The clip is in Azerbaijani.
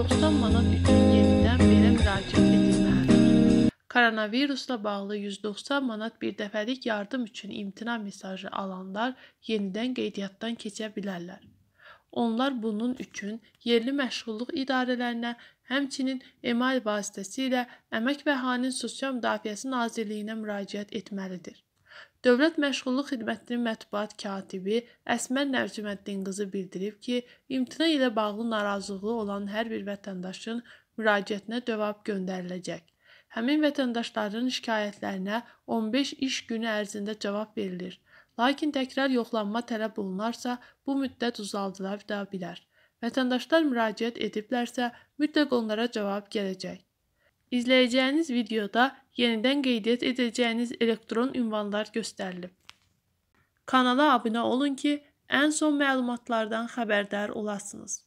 90 manat üçün yenidən belə müraciət edilməlidir. Koronavirusla bağlı 190 manat bir dəfəlik yardım üçün imtina mesajı alanlar yenidən qeydiyyatdan keçə bilərlər. Onlar bunun üçün yerli məşğulluq idarələrinə, həmçinin emal vasitəsilə Əmək və Əhalinin Sosial Müdafiəsi Nazirliyinə müraciət etməlidir. Dövlət Məşğulluq Xidmətinin mətbuat katibi Əsmər Nərcüməddinqızı bildirib ki, imtina ilə bağlı narazılığı olan hər bir vətəndaşın müraciətinə cavab göndəriləcək. Həmin vətəndaşların şikayətlərinə 15 iş günü ərzində cavab verilir. Lakin təkrar yoxlanma tələb olunarsa, bu müddət uzaldıla bilər. Vətəndaşlar müraciət ediblərsə, mütləq onlara cavab gələcək. İzləyəcəyiniz videoda yenidən qeydiyyat edəcəyiniz elektron ünvanlar göstərilib. Kanala abunə olun ki, ən son məlumatlardan xəbərdar olasınız.